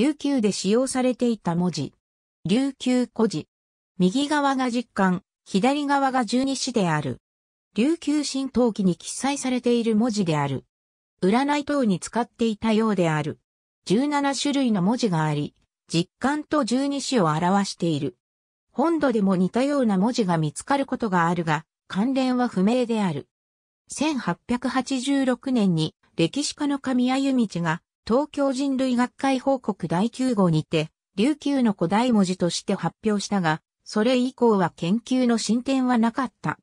琉球で使用されていた文字。琉球古字。右側が実感、左側が十二支である。琉球新陶器に記載されている文字である。占い等に使っていたようである。17種類の文字があり、実感と十二支を表している。本土でも似たような文字が見つかることがあるが、関連は不明である。1886年に歴史家の上歩道が東京人類学会報告第9号にて、琉球の古代文字として発表したが、それ以降は研究の進展はなかった。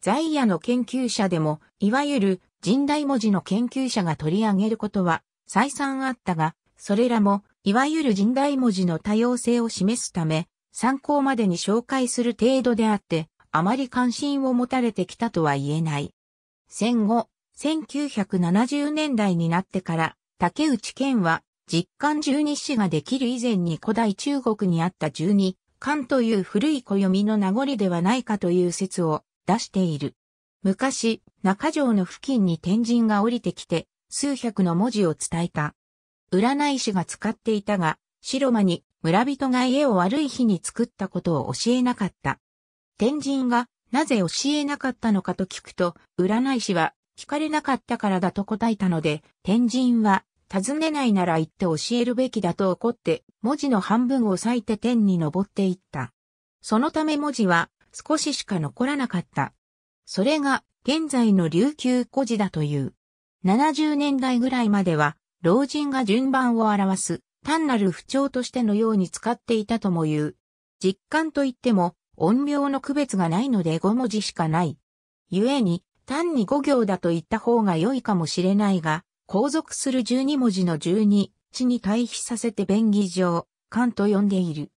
在野の研究者でも、いわゆる人代文字の研究者が取り上げることは再三あったが、それらも、いわゆる人代文字の多様性を示すため、参考までに紹介する程度であって、あまり関心を持たれてきたとは言えない。戦後、1970年代になってから、竹内健は、実感十二支ができる以前に古代中国にあった十二漢という古い暦の名残ではないかという説を出している。昔、中条の付近に天神が降りてきて、数百の文字を伝えた。占い師が使っていたが、白間に村人が家を悪い日に作ったことを教えなかった。天神がなぜ教えなかったのかと聞くと、占い師は聞かれなかったからだと答えたので、天神は尋ねないなら言って教えるべきだと怒って、文字の半分を割いて天に登っていった。そのため文字は少ししか残らなかった。それが現在の琉球古字だという。70年代ぐらいまでは、老人が順番を表す、単なる不調としてのように使っていたとも言う。実感といっても、音量の区別がないので5文字しかない。故に、単に5行だと言った方が良いかもしれないが、後続する十二文字の十二、地に対比させて便宜上、漢と呼んでいる。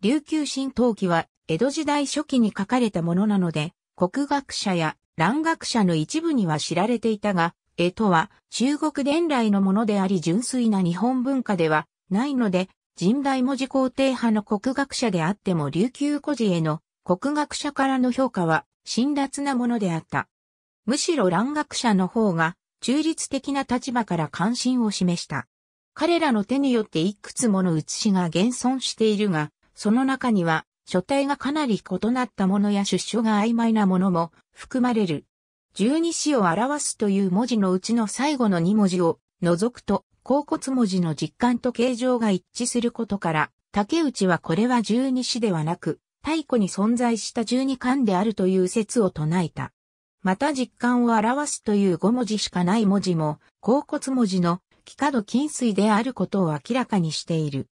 琉球新陶器は、江戸時代初期に書かれたものなので、国学者や蘭学者の一部には知られていたが、絵とは中国伝来のものであり純粋な日本文化ではないので、人代文字肯定派の国学者であっても琉球古事への国学者からの評価は辛辣なものであった。むしろ蘭学者の方が中立的な立場から関心を示した。彼らの手によっていくつもの写しが現存しているが、その中には書体がかなり異なったものや出所が曖昧なものも含まれる。十二子を表すという文字のうちの最後の二文字を除くと、甲骨文字の実感と形状が一致することから、竹内はこれは十二子ではなく、太古に存在した十二巻であるという説を唱えた。また実感を表すという5文字しかない文字も、甲骨文字の幾度金水であることを明らかにしている。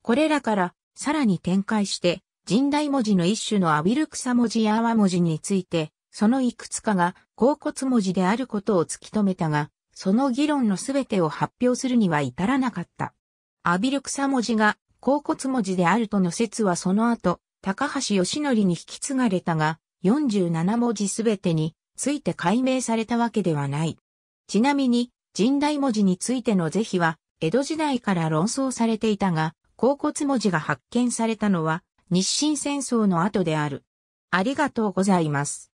これらから、さらに展開して、人大文字の一種のアビル草文字や泡文字について、そのいくつかが甲骨文字であることを突き止めたが、その議論のすべてを発表するには至らなかった。アビル草文字が甲骨文字であるとの説はその後、高橋義則に引き継がれたが、47文字すべてについて解明されたわけではない。ちなみに、神代文字についての是非は、江戸時代から論争されていたが、甲骨文字が発見されたのは、日清戦争の後である。ありがとうございます。